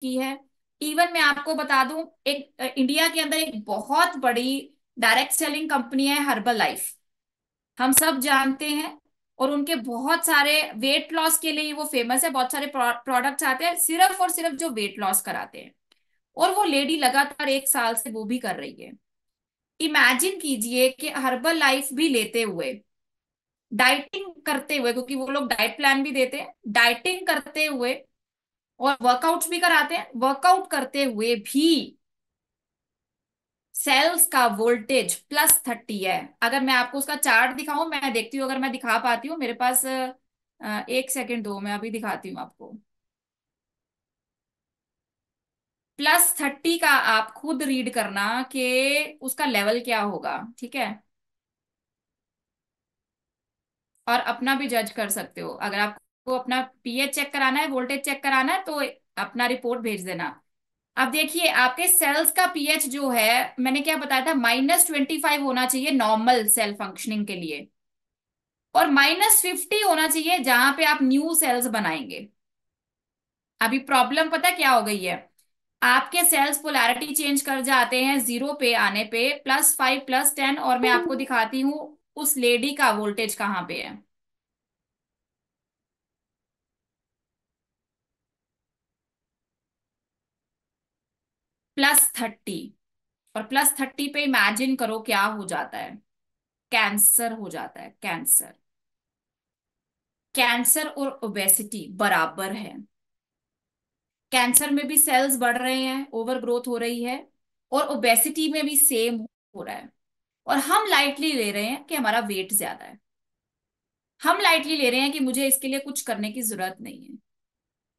की है इवन मैं आपको बता दूं एक इंडिया के अंदर एक बहुत बड़ी डायरेक्ट सेलिंग कंपनी है हर्बल लाइफ हम सब जानते हैं और उनके बहुत सारे वेट लॉस के लिए वो फेमस है बहुत सारे प्रोडक्ट्स आते हैं सिर्फ और सिर्फ जो वेट लॉस कराते हैं और वो लेडी लगातार एक साल से वो भी कर रही है इमेजिन कीजिए कि हर्बल लाइफ भी लेते हुए डाइटिंग करते हुए क्योंकि वो लोग डाइट प्लान भी देते हैं डाइटिंग करते हुए और वर्कआउट भी कराते हैं वर्कआउट करते हुए भी सेल्स का वोल्टेज प्लस थर्टी है अगर मैं आपको उसका चार्ट दिखाऊं मैं देखती हूँ अगर मैं दिखा पाती हूँ मेरे पास एक सेकेंड दो मैं अभी दिखाती हूँ आपको प्लस थर्टी का आप खुद रीड करना कि उसका लेवल क्या होगा ठीक है और अपना भी जज कर सकते हो अगर आप को अपना पीएच चेक कराना है वोल्टेज चेक कराना है तो अपना रिपोर्ट भेज देना अब देखिए आपके सेल्स का पीएच जो है मैंने क्या बताया था माइनस ट्वेंटी फाइव होना चाहिए नॉर्मल सेल फंक्शनिंग के लिए और माइनस फिफ्टी होना चाहिए जहां पे आप न्यू सेल्स बनाएंगे अभी प्रॉब्लम पता क्या हो गई है आपके सेल्स पोलैरिटी चेंज कर जाते हैं जीरो पे आने पे प्लस फाइव प्लस टेन और मैं आपको दिखाती हूँ उस लेडी का वोल्टेज कहाँ पे है प्लस थर्टी और प्लस थर्टी पे इमेजिन करो क्या हो जाता है कैंसर हो जाता है कैंसर कैंसर और ओबेसिटी बराबर है कैंसर में भी सेल्स बढ़ रहे हैं ओवर ग्रोथ हो रही है और ओबेसिटी में भी सेम हो रहा है और हम लाइटली ले रहे हैं कि हमारा वेट ज्यादा है हम लाइटली ले रहे हैं कि मुझे इसके लिए कुछ करने की जरूरत नहीं है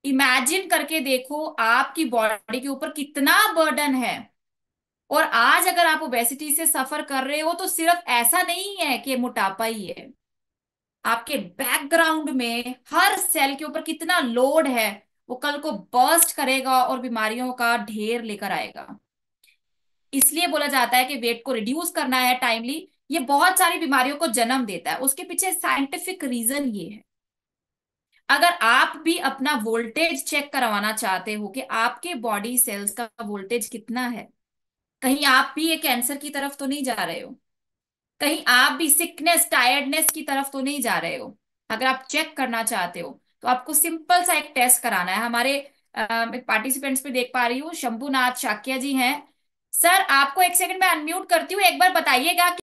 इमेजिन करके देखो आपकी बॉडी के ऊपर कितना बर्डन है और आज अगर आप ओबेसिटी से सफर कर रहे हो तो सिर्फ ऐसा नहीं है कि मोटापा ही है आपके बैकग्राउंड में हर सेल के ऊपर कितना लोड है वो कल को बर्स्ट करेगा और बीमारियों का ढेर लेकर आएगा इसलिए बोला जाता है कि वेट को रिड्यूस करना है टाइमली ये बहुत सारी बीमारियों को जन्म देता है उसके पीछे साइंटिफिक रीजन ये है अगर आप भी अपना वोल्टेज चेक करवाना चाहते हो कि आपके बॉडी सेल्स का वोल्टेज कितना है कहीं आप भी ये कैंसर की तरफ तो नहीं जा रहे हो कहीं आप भी सिकनेस टायर्डनेस की तरफ तो नहीं जा रहे हो अगर आप चेक करना चाहते हो तो आपको सिंपल सा एक टेस्ट कराना है हमारे पार्टिसिपेंट्स पे देख पा रही हूँ शंभुनाथ शाक्या जी हैं सर आपको एक सेकंड में अनम्यूट करती हूँ एक बार बताइएगा